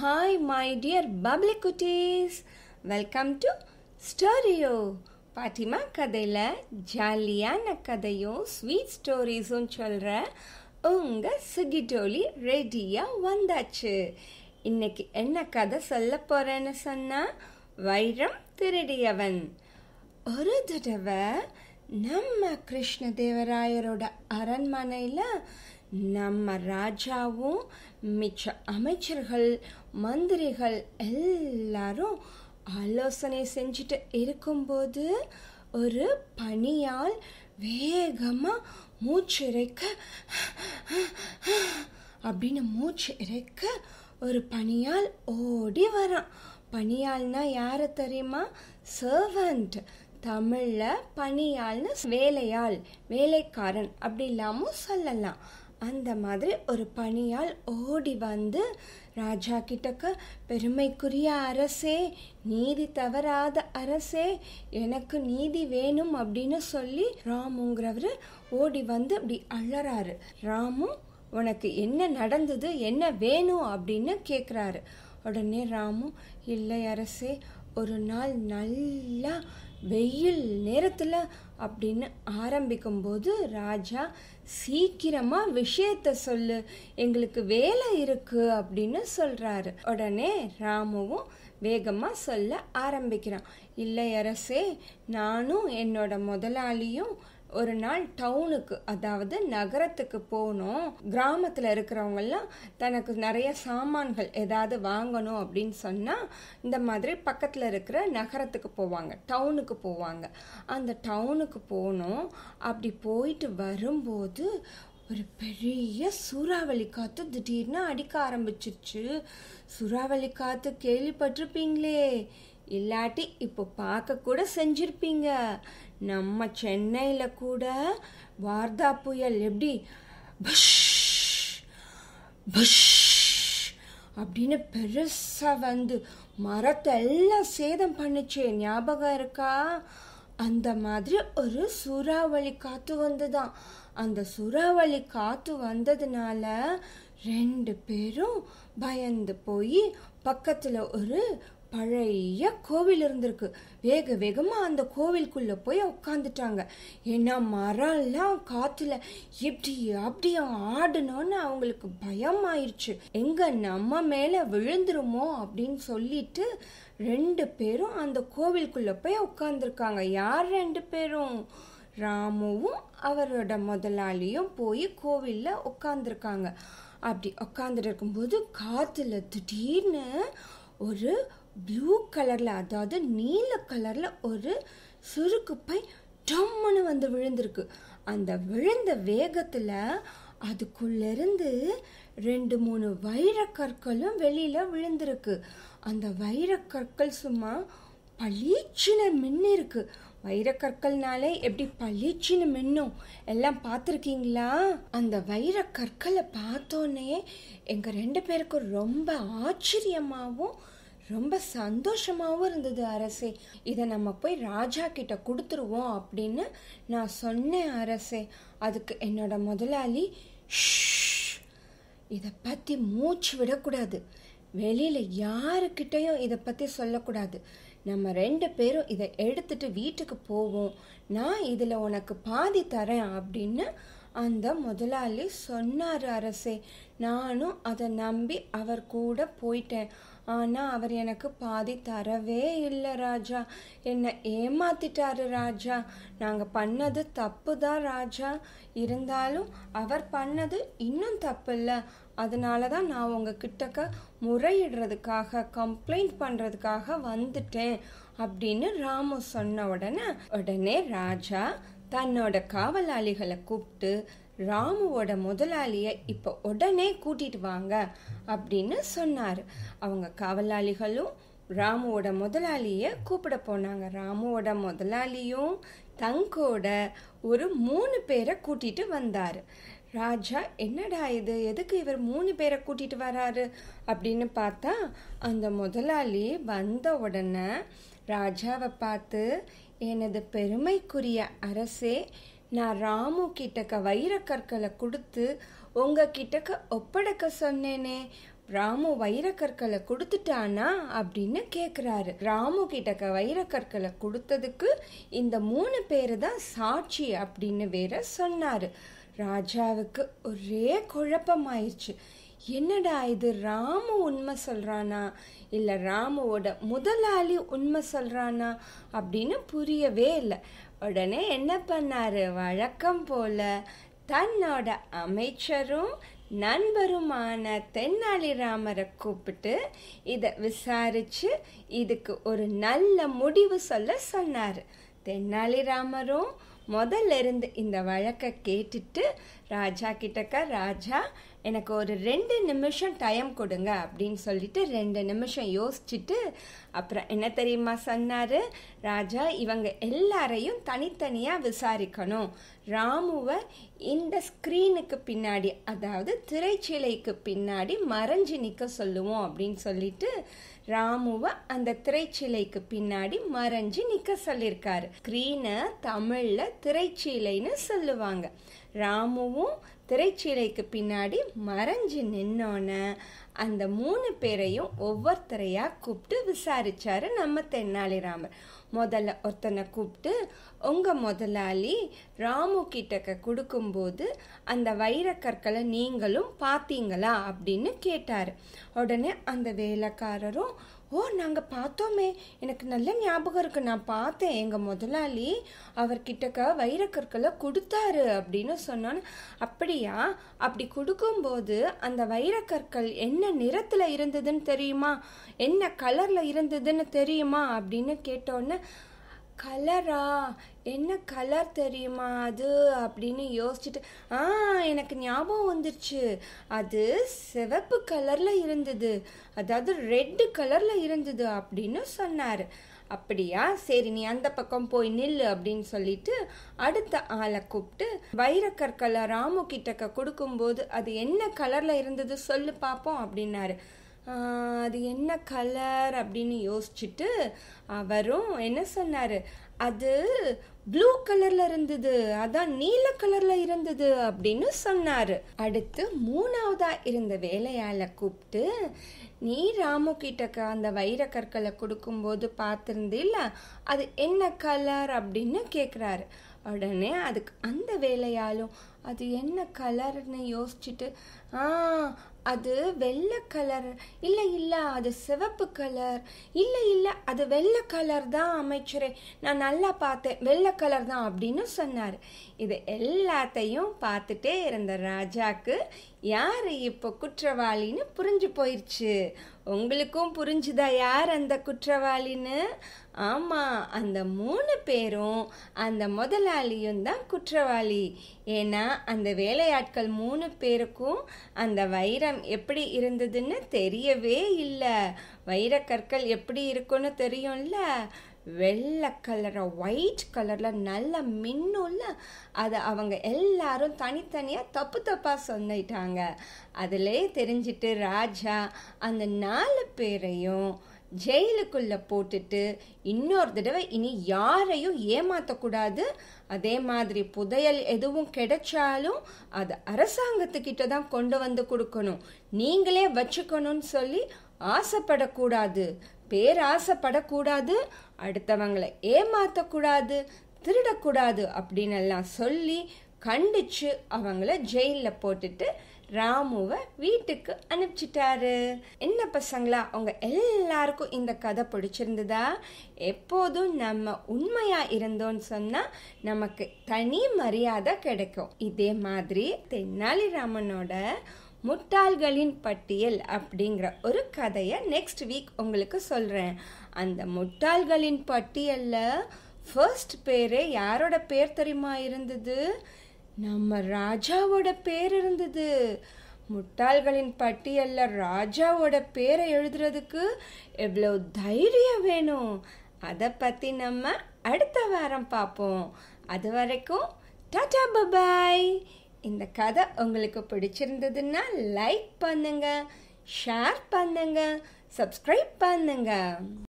hi my dear public குட்டீஸ் welcome to ஸ்டோரியோ பாட்டிமா கதையில் ஜாலியான கதையும் ஸ்வீட் ஸ்டோரிஸும் சொல்கிற உங்கள் சுகிடோலி ரெடியாக வந்தாச்சு இன்னைக்கு என்ன கதை சொல்ல போகிறேன்னு சொன்னால் வைரம் திருடியவன் ஒரு தடவை நம்ம கிருஷ்ணதேவராயரோட அரண்மனையில் நம்ம ராஜாவும் மிச்ச அமைச்சர்கள் மந்திரிகள் எல்லாரும் ஆலோசனை செஞ்சுட்டு இருக்கும்போது ஒரு பணியால் வேகமாக மூச்சு இறைக்க அப்படின்னு மூச்சு இறைக்க ஒரு பணியால் ஓடி வரான் பணியால்னா யாரை தெரியுமா சர்வண்ட் தமிழில் பணியாள்னு வேலையாள் வேலைக்காரன் அப்படி இல்லாமல் சொல்லலாம் அந்த மாதிரி ஒரு பணியால் ஓடி வந்து ராஜா கிட்டக்க பெருமைக்குரிய அரசே நீதி தவறாத அரசே எனக்கு நீதி வேணும் அப்படின்னு சொல்லி ராமுங்கிறவர் ஓடி வந்து அப்படி அழறாரு ராமு உனக்கு என்ன நடந்தது என்ன வேணும் அப்படின்னு கேட்குறாரு உடனே ராமு இல்லை அரசே ஒரு நாள் நல்லா வெயில் நேரத்தில் அப்படின்னு ஆரம்பிக்கும்போது ராஜா சீக்கிரமாக விஷயத்த சொல்லு எங்களுக்கு வேலை இருக்குது அப்படின்னு சொல்கிறாரு உடனே ராமுவும் வேகமாக சொல்ல ஆரம்பிக்கிறான் இல்லை அரசே நானும் என்னோட முதலாளியும் ஒரு நாள் டவுனுக்கு அதாவது நகரத்துக்கு போனோம் கிராமத்தில் இருக்கிறவங்கெல்லாம் தனக்கு நிறைய சாமான்கள் ஏதாவது வாங்கணும் அப்படின்னு சொன்னால் இந்த மாதிரி பக்கத்தில் இருக்கிற நகரத்துக்கு போவாங்க டவுனுக்கு போவாங்க அந்த டவுனுக்கு போனோம் அப்படி போயிட்டு வரும்போது ஒரு பெரிய சூறாவளி காற்று திடீர்னு அடிக்க ஆரம்பிச்சிருச்சு சூறாவளி காற்று கேள்விப்பட்டிருப்பீங்களே இல்லாட்டி இப்போ பார்க்க கூட செஞ்சிருப்பீங்க நம்ம சென்னையில் கூட வார்தா புயல் எப்படி அப்படின்னு பெருசாக வந்து மரத்தை எல்லாம் சேதம் பண்ணுச்சு ஞாபகம் இருக்கா அந்த மாதிரி ஒரு சூறாவளி காற்று வந்துதான் அந்த சூறாவளி காற்று வந்ததுனால ரெண்டு பேரும் பயந்து போய் பக்கத்தில் ஒரு பழைய கோவில் இருந்திருக்கு வேக வேகமாக அந்த கோவிலுக்குள்ளே போய் உட்காந்துட்டாங்க ஏன்னா மரம்லாம் காற்றுல இப்படி அப்படி ஆடணும்னு அவங்களுக்கு பயம் ஆயிடுச்சு எங்கே நம்ம மேலே விழுந்துருமோ அப்படின்னு சொல்லிட்டு ரெண்டு பேரும் அந்த கோவிலுக்குள்ளே போய் உட்காந்துருக்காங்க யார் ரெண்டு பேரும் ராமுவும் அவரோட முதலாளியும் போய் கோவிலில் உட்காந்துருக்காங்க அப்படி உட்காந்துட்டு இருக்கும்போது காற்றுல திடீர்னு ஒரு ப்ளூ கலரில் அதாவது நீல கலரில் ஒரு சுருக்கு பை டம்முன்னு வந்து விழுந்திருக்கு அந்த விழுந்த வேகத்தில் அதுக்குள்ளேருந்து ரெண்டு மூணு வைரக்கற்களும் வெளியில் விழுந்திருக்கு அந்த வைரக்கற்கள் சும்மா பளீச்சின்னு மின்னு இருக்கு வைரக்கற்கள்னாலே எப்படி பளிச்சுன்னு மின்னும் எல்லாம் பார்த்துருக்கீங்களா அந்த வைரக்கற்களை பார்த்தோன்னே எங்கள் ரெண்டு பேருக்கும் ரொம்ப ஆச்சரியமாகவும் ரொம்ப சந்தோஷமாகவும் இருந்தது அரசே இதை நம்ம போய் ராஜா கிட்ட கொடுத்துருவோம் அப்படின்னு நான் சொன்னேன் அரசே அதுக்கு என்னோட முதலாளி இதை பற்றி மூச்சு விடக்கூடாது வெளியில் யாருக்கிட்டேயும் இதை பற்றி சொல்லக்கூடாது நம்ம ரெண்டு பேரும் இதை எடுத்துட்டு வீட்டுக்கு போவோம் நான் இதில் உனக்கு பாதி தரேன் அப்படின்னு அந்த முதலாளி சொன்னார் அரசே நானும் அதை நம்பி அவர் கூட போயிட்டேன் ஆனால் அவர் எனக்கு பாதி தரவே இல்லை ராஜா என்னை ஏமாத்திட்டாரு ராஜா நாங்கள் பண்ணது தப்பு தான் ராஜா இருந்தாலும் அவர் பண்ணது இன்னும் தப்பு இல்லை அதனால தான் நான் உங்கள் கிட்டக்க முறையிடுறதுக்காக கம்ப்ளைண்ட் பண்ணுறதுக்காக வந்துட்டேன் அப்படின்னு ராமு சொன்ன உடனே உடனே ராஜா தன்னோட காவலாளிகளை கூப்பிட்டு ராமுவோட முதலாளியை இப்போ உடனே கூட்டிட்டு வாங்க அப்படின்னு சொன்னார் அவங்க காவலாளிகளும் ராமுவோட முதலாளியை கூப்பிட போனாங்க ராமுவோட முதலாளியும் தங்கோட ஒரு மூணு பேரை கூட்டிட்டு வந்தார் ராஜா என்னடா இது எதுக்கு இவர் மூணு பேரை கூட்டிட்டு வராரு அப்படின்னு பார்த்தா அந்த முதலாளி வந்த உடனே ராஜாவை பார்த்து எனது பெருமைக்குரிய அரசே நான் ராமு கிட்டக்க வைரக்கற்களை கொடுத்து உங்கள் கிட்டக்க ஒப்படைக்க சொன்னேனே ராமு வைரக்கற்களை கொடுத்துட்டானா அப்படின்னு கேட்குறாரு ராமு கிட்டக்க வைரக்கற்களை கொடுத்ததுக்கு இந்த மூணு பேர் தான் சாட்சி அப்படின்னு வேற சொன்னார் ராஜாவுக்கு ஒரே குழப்பமாயிடுச்சு என்னடா இது ராமு உண்மை சொல்கிறானா இல்லை ராமுவோட முதலாளி உண்மை சொல்கிறானா அப்படின்னு புரியவே இல்லை உடனே என்ன பண்ணார் வழக்கம் போல தன்னோட அமைச்சரும் நண்பருமான தென்னாலிராமரை கூப்பிட்டு இதை விசாரித்து இதுக்கு ஒரு நல்ல முடிவு சொல்ல சொன்னார் தென்னாலிராமரும் முதல்ல இருந்து இந்த வழக்கை கேட்டுட்டு ராஜா கிட்டக்க ராஜா எனக்கு ஒரு ரெண்டு நிமிஷம் டைம் கொடுங்க அப்படின்னு சொல்லிட்டு ரெண்டு நிமிஷம் யோசிச்சுட்டு அப்புறம் என்ன தெரியுமா சொன்னார் ராஜா இவங்க எல்லாரையும் தனித்தனியாக விசாரிக்கணும் ராமுவை இந்த ஸ்க்ரீனுக்கு பின்னாடி அதாவது திரைச்சிலைக்கு பின்னாடி மறைஞ்சு நிற்க சொல்லுவோம் அப்படின்னு சொல்லிட்டு ராமுவை அந்த திரைச்சீலைக்கு பின்னாடி மறைஞ்சு நிக்க சொல்லியிருக்காரு ஸ்கிரீனை தமிழ்ல திரைச்சீலைன்னு சொல்லுவாங்க ராமுவும் திரைச்சீலைக்கு பின்னாடி மறைஞ்சு நின்னோன்ன அந்த மூணு பேரையும் ஒவ்வொருத்தரையாக கூப்பிட்டு விசாரிச்சாரு நம்ம தென்னாலிராமர் முதல்ல ஒருத்தனை கூப்பிட்டு உங்கள் முதலாளி ராமு கிட்டக்க கொடுக்கும்போது அந்த வைரக்கற்களை நீங்களும் பார்த்தீங்களா அப்படின்னு கேட்டார் உடனே அந்த வேலைக்காரரும் ஓ நாங்கள் பார்த்தோமே எனக்கு நல்ல ஞாபகம் இருக்குது நான் பார்த்தேன் எங்கள் முதலாளி அவர்கிட்டக்க வைரக்கற்களை கொடுத்தாரு அப்படின்னு சொன்னோன்னு அப்படியா அப்படி கொடுக்கும்போது அந்த வைரக்கற்கள் என்ன நிறத்தில் இருந்ததுன்னு தெரியுமா என்ன கலரில் இருந்ததுன்னு தெரியுமா அப்படின்னு கேட்டோன்னே கலரா என்ன கலர் தெரியுமா அது அப்படின்னு யோசிச்சுட்டு ஆ எனக்கு ஞாபகம் வந்துருச்சு அது சிவப்பு கலரில் இருந்தது அதாவது ரெட்டு கலரில் இருந்தது அப்படின்னு சொன்னார் அப்படியா சரி நீ அந்த பக்கம் போய் நில்லு அப்படின்னு சொல்லிட்டு அடுத்த ஆளை கூப்பிட்டு வைரக்கற்களை ராமு கிட்டக்க கொடுக்கும்போது அது என்ன கலரில் இருந்தது சொல்லு பார்ப்போம் அப்படின்னாரு அது என்ன கலர் அப்படின்னு யோசிச்சுட்டு அவரும் என்ன சொன்னார் அது ப்ளூ கலரில் இருந்தது அதான் நீல கலரில் இருந்தது அப்படின்னு சொன்னார் அடுத்து மூணாவதாக இருந்த வேலையால் கூப்பிட்டு நீ ராமு கிட்ட அந்த வைர கற்களை கொடுக்கும்போது பார்த்துருந்தில்ல அது என்ன கலர் அப்படின்னு கேட்குறாரு உடனே அதுக்கு அந்த வேலையாலும் அது என்ன கலர்னு யோசிச்சுட்டு ஆ அது வெள்ளை கலர் இல்லை இல்லை அது சிவப்பு கலர் இல்லை இல்லை அது வெள்ளை கலர் தான் அமைச்சரே நான் நல்லா பார்த்தேன் வெள்ளை கலர் தான் அப்படின்னு சொன்னார் இது எல்லாத்தையும் பார்த்துட்டே இருந்த ராஜாக்கு யார் இப்போ குற்றவாளின்னு புரிஞ்சு போயிடுச்சு உங்களுக்கும் புரிஞ்சுதா யார் அந்த குற்றவாளின்னு ஆமாம் அந்த மூணு பேரும் அந்த முதலாளியும் தான் குற்றவாளி ஏன்னா அந்த வேலையாட்கள் மூணு பேருக்கும் அந்த வைரம் எப்படி இருந்ததுன்னு தெரியவே இல்லை வைரக்கற்கள் எப்படி இருக்குன்னு தெரியும்ல வெள்ளை கலரை ஒயிட் கலரில் நல்ல மின்னும்ல அதை அவங்க எல்லாரும் தனித்தனியாக தப்பு தப்பாக சொன்னிட்டாங்க அதிலே தெரிஞ்சிட்டு ராஜா அந்த நாலு பேரையும் ஜெயிலுக்குள்ளே போட்டுட்டு இன்னொரு தடவை இனி யாரையும் ஏமாற்றக்கூடாது அதே மாதிரி புதையல் எதுவும் கிடைச்சாலும் அது அரசாங்கத்துக்கிட்ட தான் கொண்டு வந்து கொடுக்கணும் நீங்களே வச்சுக்கணும்னு சொல்லி ஆசைப்படக்கூடாது பேராசைப்படக்கூடாது அடுத்தவங்களை ஏமாற்றக்கூடாது திருடக்கூடாது அப்படின்னு எல்லாம் சொல்லி கண்டிச்சு அவங்கள ஜெயிலில் போட்டுட்டு ராமுவை வீட்டுக்கு அனுப்பிச்சிட்டாரு என்ன பசங்களா அவங்க எல்லாருக்கும் இந்த கதை பிடிச்சிருந்ததா எப்போதும் நம்ம உண்மையா இருந்தோம்னு சொன்னா நமக்கு தனி மரியாதை கிடைக்கும் இதே மாதிரி ராமனோட முட்டாள்களின் பட்டியல் அப்படிங்கிற ஒரு கதையை நெக்ஸ்ட் வீக் உங்களுக்கு சொல்கிறேன் அந்த முட்டாள்களின் பட்டியலில் ஃபர்ஸ்ட் பேரே யாரோட பேர் தெரியுமா இருந்தது நம்ம ராஜாவோட பேர் இருந்தது முட்டாள்களின் பட்டியலில் ராஜாவோட பேரை எழுதுறதுக்கு எவ்வளோ தைரியம் வேணும் அதை பற்றி நம்ம அடுத்த வாரம் பார்ப்போம் அது வரைக்கும் டாடா பபாய் இந்த கதை உங்களுக்கு பிடிச்சிருந்ததுன்னா லைக் பண்ணுங்கள் ஷேர் பண்ணுங்கள் சப்ஸ்கிரைப் பண்ணுங்கள்